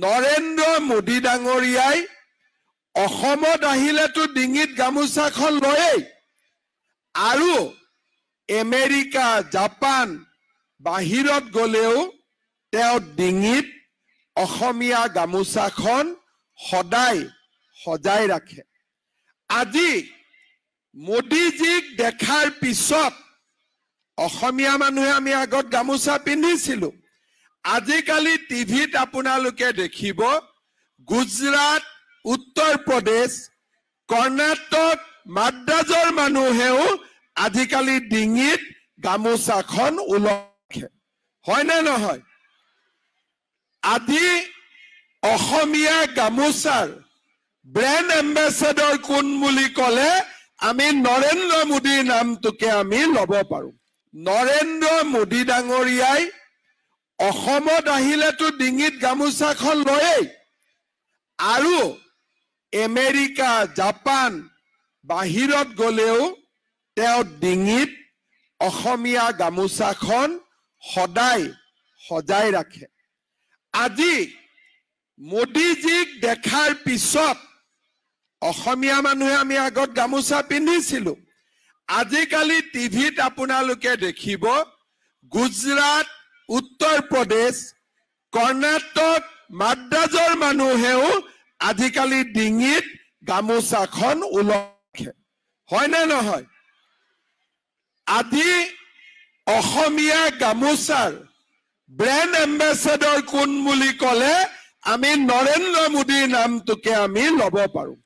নৰেন্দ্ৰ মোদী ডাঙৰীয়াই অসমত আহিলেতো ডিঙিত গামোচাখন লয়েই আৰু আমেৰিকা জাপান বাহিৰত গ'লেও তেওঁ ডিঙিত অসমীয়া গামোচাখন সদায় সজাই ৰাখে আজি মোদীজীক দেখাৰ পিছত অসমীয়া মানুহে আমি আগত গামোচা পিন্ধিছিলোঁ আজিকালি টিভিত আপোনালোকে দেখিব গুজৰাট উত্তৰ প্ৰদেশ কৰ্ণাটক মাদ্ৰাজৰ মানুহেও আজিকালি ডিঙিত গামোচাখন ওলখে হয়নে নহয় আজি অসমীয়া গামোচাৰ ব্ৰেণ্ড এম্বেচেডৰ কোন বুলি ক'লে আমি নৰেন্দ্ৰ মোদীৰ নামটোকে আমি ল'ব পাৰো নৰেন্দ্ৰ মোদী ডাঙৰীয়াই অসমত আহিলেতো ডিঙিত গামোচাখন লয়েই আৰু আমেৰিকা জাপান বাহিৰত গ'লেও তেওঁ ডিঙিত অসমীয়া গামোচাখন সদায় সজাই ৰাখে আজি মোদীজীক দেখাৰ পিছত অসমীয়া মানুহে আমি আগত গামোচা পিন্ধিছিলো আজিকালি টিভিত আপোনালোকে দেখিব গুজৰাট উত্তৰ প্ৰদেশ কৰ্ণাটক মাদ্ৰাজৰ মানুহেও আজিকালি ডিঙিত গামোচাখন ওলখে হয়নে নহয় আজি অসমীয়া গামোচাৰ ব্ৰেণ্ড এম্বেচেডৰ কোন বুলি ক'লে আমি নৰেন্দ্ৰ মোদীৰ নামটোকে আমি ল'ব পাৰোঁ